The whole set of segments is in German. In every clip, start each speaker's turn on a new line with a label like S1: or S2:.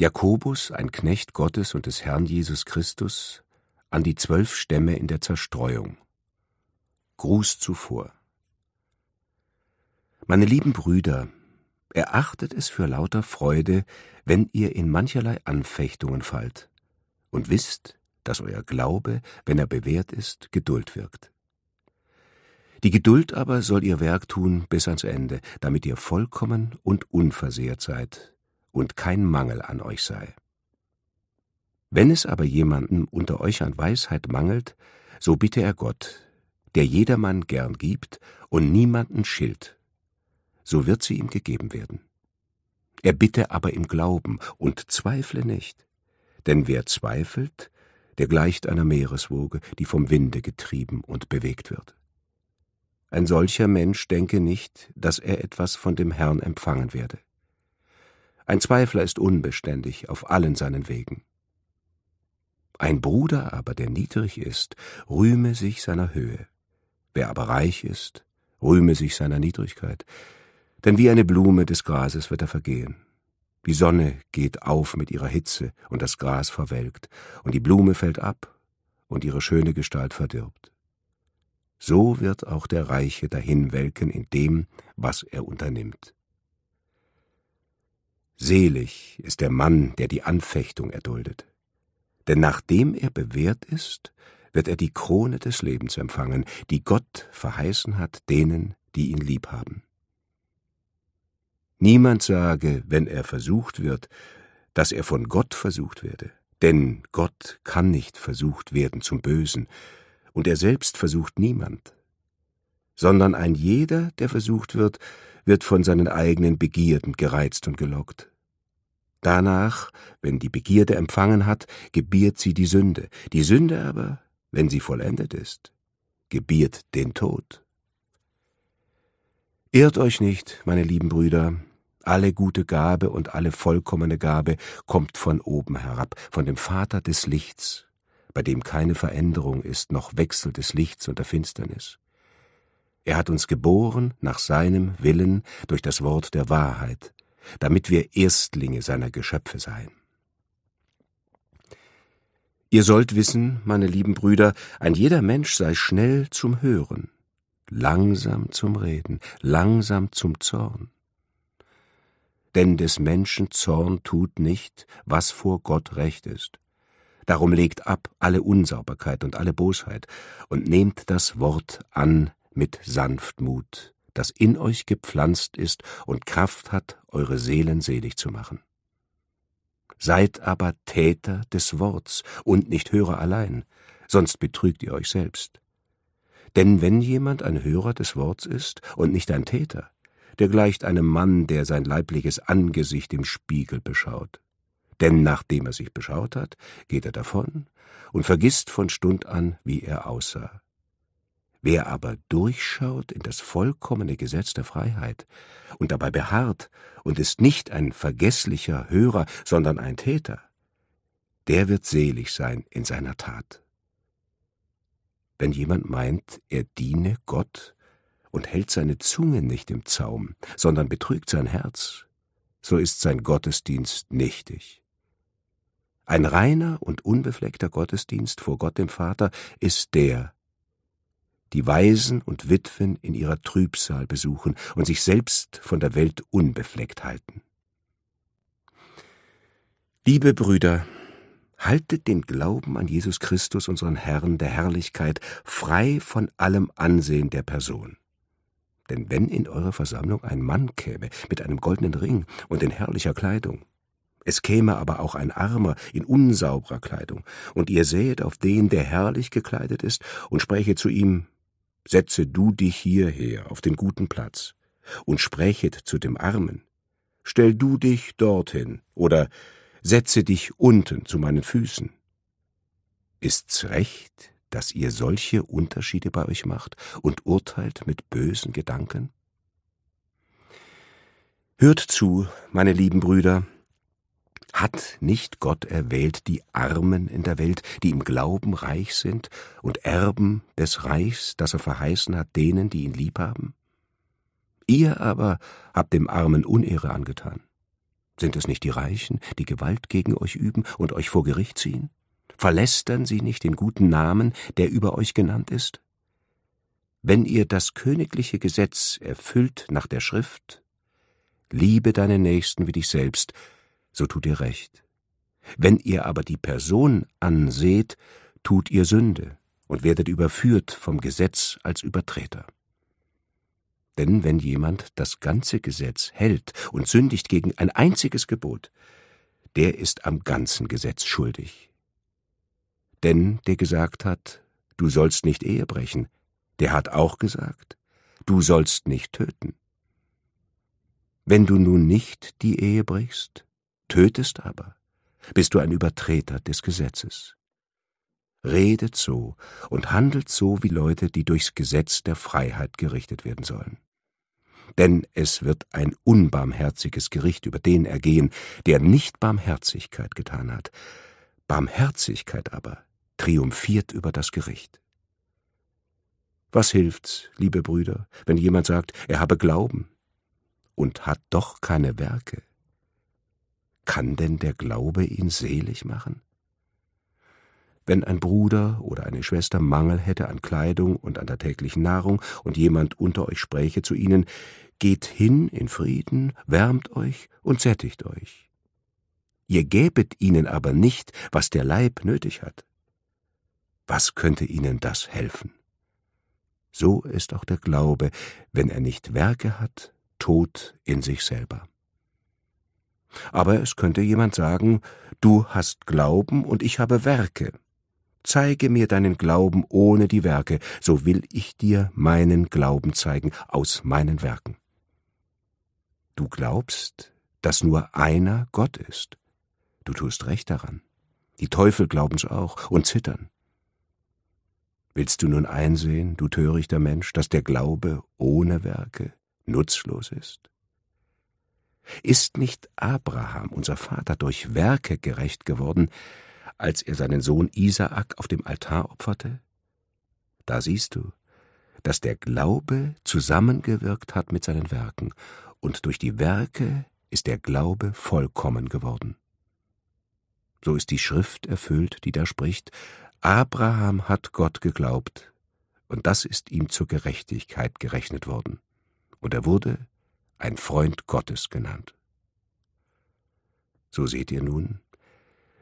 S1: Jakobus, ein Knecht Gottes und des Herrn Jesus Christus, an die zwölf Stämme in der Zerstreuung. Gruß zuvor. Meine lieben Brüder, erachtet es für lauter Freude, wenn ihr in mancherlei Anfechtungen fallt, und wisst, dass euer Glaube, wenn er bewährt ist, Geduld wirkt. Die Geduld aber soll ihr Werk tun bis ans Ende, damit ihr vollkommen und unversehrt seid, und kein Mangel an euch sei. Wenn es aber jemanden unter euch an Weisheit mangelt, so bitte er Gott, der jedermann gern gibt und niemanden schilt, so wird sie ihm gegeben werden. Er bitte aber im Glauben und zweifle nicht, denn wer zweifelt, der gleicht einer Meereswoge, die vom Winde getrieben und bewegt wird. Ein solcher Mensch denke nicht, dass er etwas von dem Herrn empfangen werde. Ein Zweifler ist unbeständig auf allen seinen Wegen. Ein Bruder aber, der niedrig ist, rühme sich seiner Höhe. Wer aber reich ist, rühme sich seiner Niedrigkeit. Denn wie eine Blume des Grases wird er vergehen. Die Sonne geht auf mit ihrer Hitze, und das Gras verwelkt, und die Blume fällt ab, und ihre schöne Gestalt verdirbt. So wird auch der Reiche dahinwelken in dem, was er unternimmt. Selig ist der Mann, der die Anfechtung erduldet. Denn nachdem er bewährt ist, wird er die Krone des Lebens empfangen, die Gott verheißen hat denen, die ihn lieb haben. Niemand sage, wenn er versucht wird, dass er von Gott versucht werde, denn Gott kann nicht versucht werden zum Bösen, und er selbst versucht niemand, sondern ein jeder, der versucht wird, wird von seinen eigenen Begierden gereizt und gelockt. Danach, wenn die Begierde empfangen hat, gebiert sie die Sünde, die Sünde aber, wenn sie vollendet ist, gebiert den Tod. Irrt euch nicht, meine lieben Brüder, alle gute Gabe und alle vollkommene Gabe kommt von oben herab, von dem Vater des Lichts, bei dem keine Veränderung ist, noch Wechsel des Lichts und der Finsternis. Er hat uns geboren nach seinem Willen durch das Wort der Wahrheit, damit wir Erstlinge seiner Geschöpfe seien. Ihr sollt wissen, meine lieben Brüder, ein jeder Mensch sei schnell zum Hören, langsam zum Reden, langsam zum Zorn. Denn des Menschen Zorn tut nicht, was vor Gott recht ist. Darum legt ab alle Unsauberkeit und alle Bosheit und nehmt das Wort an, mit Sanftmut, das in euch gepflanzt ist und Kraft hat, eure Seelen selig zu machen. Seid aber Täter des Worts und nicht Hörer allein, sonst betrügt ihr euch selbst. Denn wenn jemand ein Hörer des Worts ist und nicht ein Täter, der gleicht einem Mann, der sein leibliches Angesicht im Spiegel beschaut. Denn nachdem er sich beschaut hat, geht er davon und vergisst von Stund an, wie er aussah. Wer aber durchschaut in das vollkommene Gesetz der Freiheit und dabei beharrt und ist nicht ein vergesslicher Hörer, sondern ein Täter, der wird selig sein in seiner Tat. Wenn jemand meint, er diene Gott und hält seine Zunge nicht im Zaum, sondern betrügt sein Herz, so ist sein Gottesdienst nichtig. Ein reiner und unbefleckter Gottesdienst vor Gott dem Vater ist der, die Waisen und Witwen in ihrer Trübsal besuchen und sich selbst von der Welt unbefleckt halten. Liebe Brüder, haltet den Glauben an Jesus Christus, unseren Herrn der Herrlichkeit, frei von allem Ansehen der Person. Denn wenn in eure Versammlung ein Mann käme mit einem goldenen Ring und in herrlicher Kleidung, es käme aber auch ein Armer in unsauberer Kleidung, und ihr sähet auf den, der herrlich gekleidet ist, und spräche zu ihm, setze du dich hierher auf den guten Platz und sprechet zu dem Armen, stell du dich dorthin oder setze dich unten zu meinen Füßen. Ist's recht, dass ihr solche Unterschiede bei euch macht und urteilt mit bösen Gedanken? Hört zu, meine lieben Brüder, hat nicht Gott erwählt die Armen in der Welt, die im Glauben reich sind und Erben des Reichs, das er verheißen hat, denen, die ihn lieb haben? Ihr aber habt dem Armen Unehre angetan. Sind es nicht die Reichen, die Gewalt gegen euch üben und euch vor Gericht ziehen? Verlästern sie nicht den guten Namen, der über euch genannt ist? Wenn ihr das königliche Gesetz erfüllt nach der Schrift, liebe deinen Nächsten wie dich selbst, so tut ihr recht. Wenn ihr aber die Person anseht, tut ihr Sünde und werdet überführt vom Gesetz als Übertreter. Denn wenn jemand das ganze Gesetz hält und sündigt gegen ein einziges Gebot, der ist am ganzen Gesetz schuldig. Denn der gesagt hat, du sollst nicht Ehe brechen, der hat auch gesagt, du sollst nicht töten. Wenn du nun nicht die Ehe brichst, tötest aber, bist du ein Übertreter des Gesetzes. Redet so und handelt so wie Leute, die durchs Gesetz der Freiheit gerichtet werden sollen. Denn es wird ein unbarmherziges Gericht über den ergehen, der nicht Barmherzigkeit getan hat. Barmherzigkeit aber triumphiert über das Gericht. Was hilft's, liebe Brüder, wenn jemand sagt, er habe Glauben und hat doch keine Werke? Kann denn der Glaube ihn selig machen? Wenn ein Bruder oder eine Schwester Mangel hätte an Kleidung und an der täglichen Nahrung und jemand unter euch spräche zu ihnen, geht hin in Frieden, wärmt euch und sättigt euch. Ihr gäbet ihnen aber nicht, was der Leib nötig hat. Was könnte ihnen das helfen? So ist auch der Glaube, wenn er nicht Werke hat, tot in sich selber. Aber es könnte jemand sagen, du hast Glauben und ich habe Werke. Zeige mir deinen Glauben ohne die Werke, so will ich dir meinen Glauben zeigen aus meinen Werken. Du glaubst, dass nur einer Gott ist. Du tust recht daran. Die Teufel glauben's auch und zittern. Willst du nun einsehen, du törichter Mensch, dass der Glaube ohne Werke nutzlos ist? Ist nicht Abraham, unser Vater, durch Werke gerecht geworden, als er seinen Sohn Isaak auf dem Altar opferte? Da siehst du, dass der Glaube zusammengewirkt hat mit seinen Werken, und durch die Werke ist der Glaube vollkommen geworden. So ist die Schrift erfüllt, die da spricht, Abraham hat Gott geglaubt, und das ist ihm zur Gerechtigkeit gerechnet worden, und er wurde ein Freund Gottes genannt. So seht ihr nun,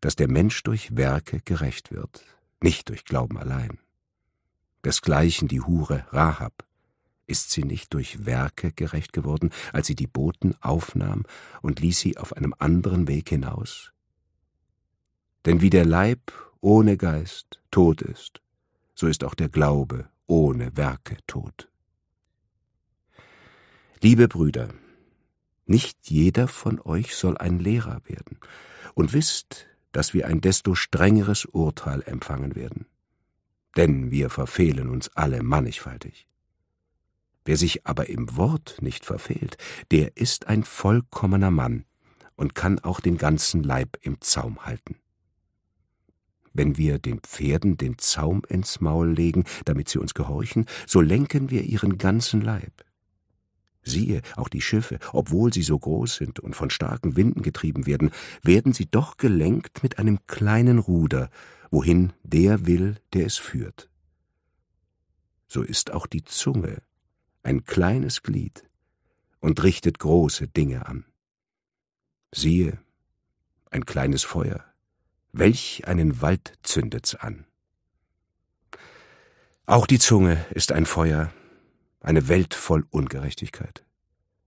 S1: dass der Mensch durch Werke gerecht wird, nicht durch Glauben allein. Desgleichen die Hure Rahab. Ist sie nicht durch Werke gerecht geworden, als sie die Boten aufnahm und ließ sie auf einem anderen Weg hinaus? Denn wie der Leib ohne Geist tot ist, so ist auch der Glaube ohne Werke tot. Liebe Brüder, nicht jeder von euch soll ein Lehrer werden, und wisst, dass wir ein desto strengeres Urteil empfangen werden. Denn wir verfehlen uns alle mannigfaltig. Wer sich aber im Wort nicht verfehlt, der ist ein vollkommener Mann und kann auch den ganzen Leib im Zaum halten. Wenn wir den Pferden den Zaum ins Maul legen, damit sie uns gehorchen, so lenken wir ihren ganzen Leib. Siehe, auch die Schiffe, obwohl sie so groß sind und von starken Winden getrieben werden, werden sie doch gelenkt mit einem kleinen Ruder, wohin der will, der es führt. So ist auch die Zunge ein kleines Glied und richtet große Dinge an. Siehe, ein kleines Feuer, welch einen Wald zündet's an. Auch die Zunge ist ein Feuer, eine Welt voll Ungerechtigkeit.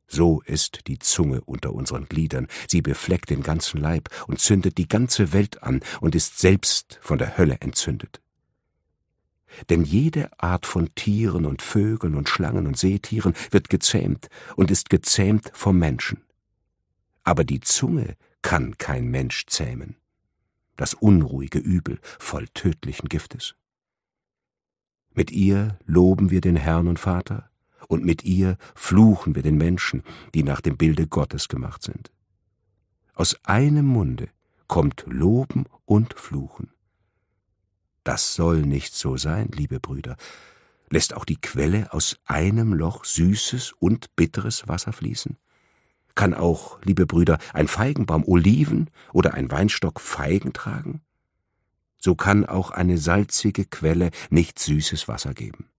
S1: So ist die Zunge unter unseren Gliedern, sie befleckt den ganzen Leib und zündet die ganze Welt an und ist selbst von der Hölle entzündet. Denn jede Art von Tieren und Vögeln und Schlangen und Seetieren wird gezähmt und ist gezähmt vom Menschen. Aber die Zunge kann kein Mensch zähmen, das unruhige Übel voll tödlichen Giftes. Mit ihr loben wir den Herrn und Vater, und mit ihr fluchen wir den Menschen, die nach dem Bilde Gottes gemacht sind. Aus einem Munde kommt Loben und Fluchen. Das soll nicht so sein, liebe Brüder. Lässt auch die Quelle aus einem Loch süßes und bitteres Wasser fließen? Kann auch, liebe Brüder, ein Feigenbaum Oliven oder ein Weinstock Feigen tragen? so kann auch eine salzige Quelle nicht süßes Wasser geben.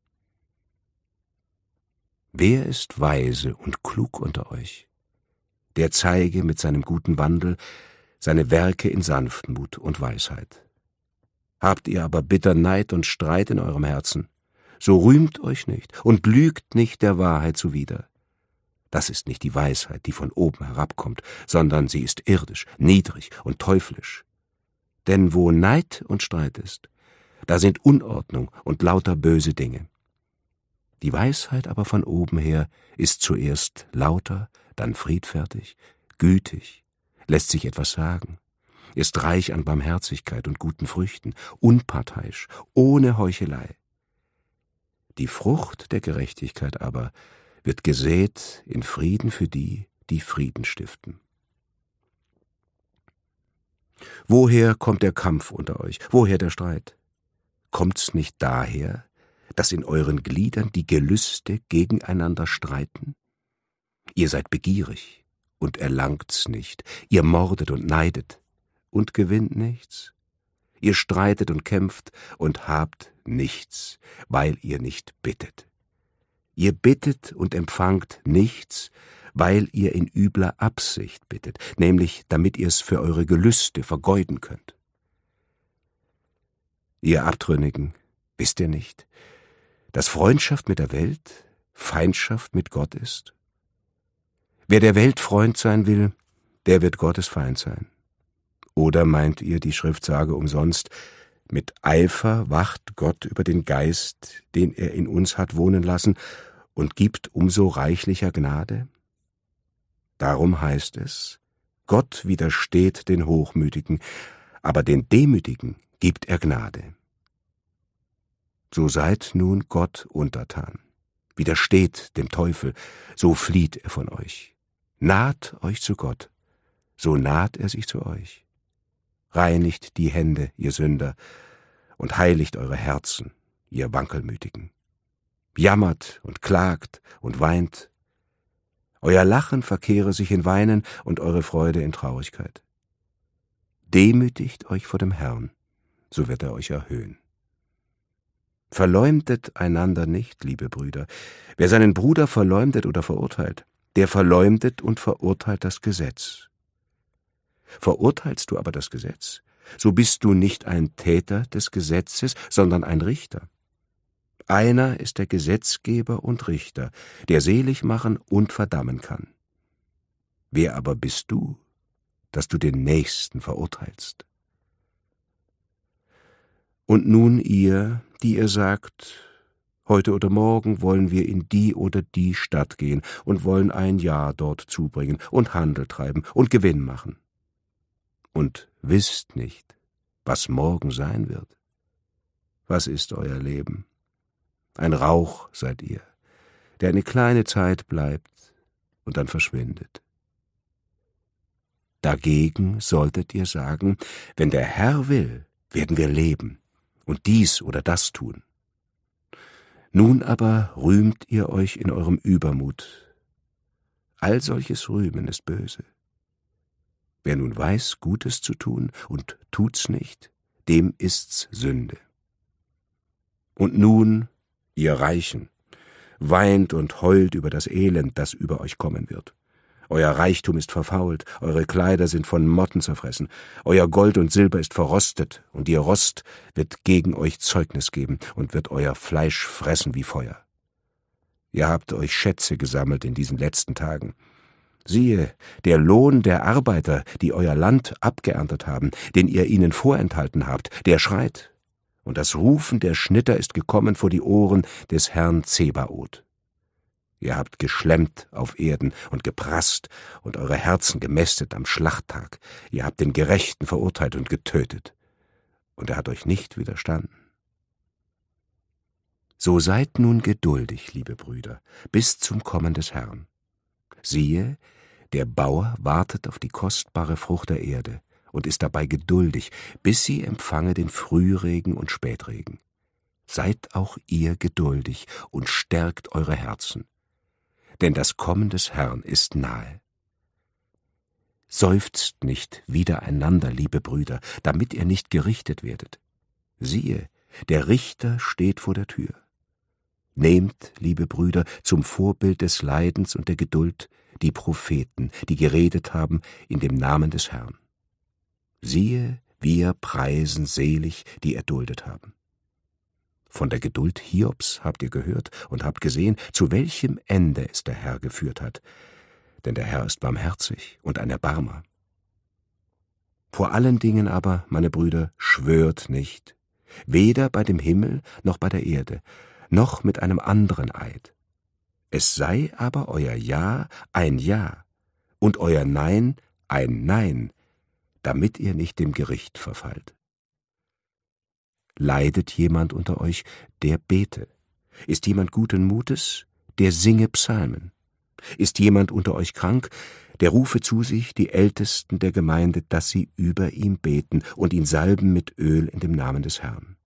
S1: Wer ist weise und klug unter euch? Der zeige mit seinem guten Wandel seine Werke in Sanftmut und Weisheit. Habt ihr aber bitter Neid und Streit in eurem Herzen, so rühmt euch nicht und lügt nicht der Wahrheit zuwider. Das ist nicht die Weisheit, die von oben herabkommt, sondern sie ist irdisch, niedrig und teuflisch. Denn wo Neid und Streit ist, da sind Unordnung und lauter böse Dinge. Die Weisheit aber von oben her ist zuerst lauter, dann friedfertig, gütig, lässt sich etwas sagen, ist reich an Barmherzigkeit und guten Früchten, unparteiisch, ohne Heuchelei. Die Frucht der Gerechtigkeit aber wird gesät in Frieden für die, die Frieden stiften. Woher kommt der Kampf unter euch? Woher der Streit? Kommt's nicht daher, dass in euren Gliedern die Gelüste gegeneinander streiten? Ihr seid begierig und erlangt's nicht, ihr mordet und neidet und gewinnt nichts, ihr streitet und kämpft und habt nichts, weil ihr nicht bittet. Ihr bittet und empfangt nichts, weil ihr in übler Absicht bittet, nämlich damit ihr es für eure Gelüste vergeuden könnt. Ihr Abtrünnigen, wisst ihr nicht, dass Freundschaft mit der Welt Feindschaft mit Gott ist? Wer der Welt Freund sein will, der wird Gottes Feind sein. Oder meint ihr, die Schrift sage umsonst, mit Eifer wacht Gott über den Geist, den er in uns hat wohnen lassen, und gibt umso reichlicher Gnade? Darum heißt es, Gott widersteht den Hochmütigen, aber den Demütigen gibt er Gnade. So seid nun Gott untertan, widersteht dem Teufel, so flieht er von euch. Naht euch zu Gott, so naht er sich zu euch. Reinigt die Hände, ihr Sünder, und heiligt eure Herzen, ihr Wankelmütigen. Jammert und klagt und weint euer Lachen verkehre sich in Weinen und eure Freude in Traurigkeit. Demütigt euch vor dem Herrn, so wird er euch erhöhen. Verleumdet einander nicht, liebe Brüder. Wer seinen Bruder verleumdet oder verurteilt, der verleumdet und verurteilt das Gesetz. Verurteilst du aber das Gesetz, so bist du nicht ein Täter des Gesetzes, sondern ein Richter. Einer ist der Gesetzgeber und Richter, der selig machen und verdammen kann. Wer aber bist du, dass du den Nächsten verurteilst? Und nun ihr, die ihr sagt, heute oder morgen wollen wir in die oder die Stadt gehen und wollen ein Jahr dort zubringen und Handel treiben und Gewinn machen. Und wisst nicht, was morgen sein wird. Was ist euer Leben? Ein Rauch seid ihr, der eine kleine Zeit bleibt und dann verschwindet. Dagegen solltet ihr sagen, wenn der Herr will, werden wir leben und dies oder das tun. Nun aber rühmt ihr euch in eurem Übermut. All solches Rühmen ist böse. Wer nun weiß, Gutes zu tun und tut's nicht, dem ist's Sünde. Und nun ihr Reichen, weint und heult über das Elend, das über euch kommen wird. Euer Reichtum ist verfault, eure Kleider sind von Motten zerfressen, euer Gold und Silber ist verrostet, und ihr Rost wird gegen euch Zeugnis geben und wird euer Fleisch fressen wie Feuer. Ihr habt euch Schätze gesammelt in diesen letzten Tagen. Siehe, der Lohn der Arbeiter, die euer Land abgeerntet haben, den ihr ihnen vorenthalten habt, der schreit, und das Rufen der Schnitter ist gekommen vor die Ohren des Herrn Zebaoth. Ihr habt geschlemmt auf Erden und geprasst und eure Herzen gemästet am Schlachttag. Ihr habt den Gerechten verurteilt und getötet. Und er hat euch nicht widerstanden. So seid nun geduldig, liebe Brüder, bis zum Kommen des Herrn. Siehe, der Bauer wartet auf die kostbare Frucht der Erde, und ist dabei geduldig, bis sie empfange den Frühregen und Spätregen. Seid auch ihr geduldig und stärkt eure Herzen, denn das Kommen des Herrn ist nahe. Seufzt nicht wiedereinander, liebe Brüder, damit ihr nicht gerichtet werdet. Siehe, der Richter steht vor der Tür. Nehmt, liebe Brüder, zum Vorbild des Leidens und der Geduld die Propheten, die geredet haben in dem Namen des Herrn. Siehe, wir preisen selig, die erduldet haben. Von der Geduld Hiobs habt ihr gehört und habt gesehen, zu welchem Ende es der Herr geführt hat. Denn der Herr ist barmherzig und ein Erbarmer. Vor allen Dingen aber, meine Brüder, schwört nicht, weder bei dem Himmel noch bei der Erde, noch mit einem anderen Eid. Es sei aber euer Ja ein Ja und euer Nein ein Nein, damit ihr nicht dem Gericht verfallt. Leidet jemand unter euch, der bete? Ist jemand guten Mutes, der singe Psalmen? Ist jemand unter euch krank, der rufe zu sich die Ältesten der Gemeinde, dass sie über ihm beten und ihn salben mit Öl in dem Namen des Herrn.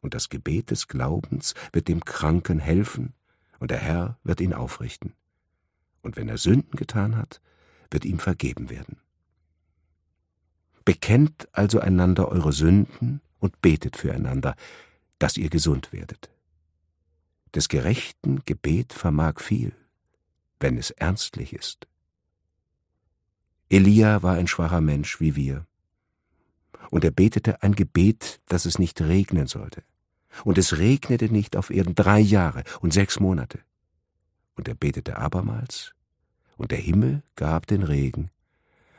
S1: Und das Gebet des Glaubens wird dem Kranken helfen, und der Herr wird ihn aufrichten. Und wenn er Sünden getan hat, wird ihm vergeben werden. Bekennt also einander eure Sünden und betet füreinander, dass ihr gesund werdet. Des gerechten Gebet vermag viel, wenn es ernstlich ist. Elia war ein schwacher Mensch wie wir. Und er betete ein Gebet, dass es nicht regnen sollte. Und es regnete nicht auf Erden drei Jahre und sechs Monate. Und er betete abermals, und der Himmel gab den Regen,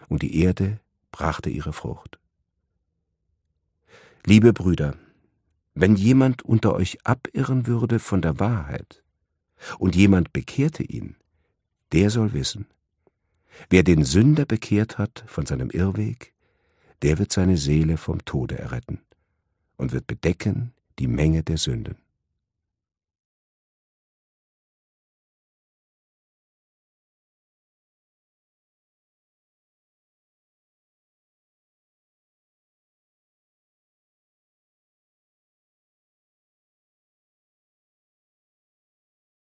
S1: und die Erde brachte ihre Frucht. Liebe Brüder, wenn jemand unter euch abirren würde von der Wahrheit und jemand bekehrte ihn, der soll wissen, wer den Sünder bekehrt hat von seinem Irrweg, der wird seine Seele vom Tode erretten und wird bedecken die Menge der Sünden.